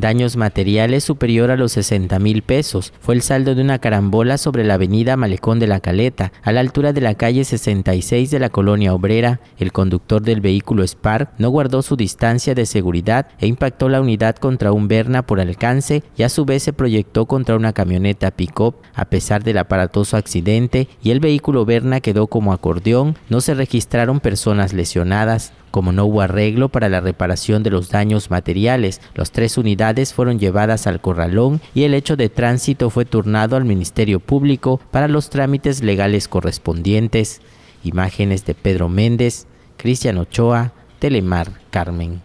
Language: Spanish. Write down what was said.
Daños materiales superior a los 60 mil pesos fue el saldo de una carambola sobre la avenida Malecón de la Caleta, a la altura de la calle 66 de la colonia obrera. El conductor del vehículo Spark no guardó su distancia de seguridad e impactó la unidad contra un Berna por alcance y a su vez se proyectó contra una camioneta pick-up. A pesar del aparatoso accidente y el vehículo Berna quedó como acordeón, no se registraron personas lesionadas. Como no hubo arreglo para la reparación de los daños materiales, las tres unidades fueron llevadas al corralón y el hecho de tránsito fue turnado al Ministerio Público para los trámites legales correspondientes. Imágenes de Pedro Méndez, Cristian Ochoa, Telemar Carmen.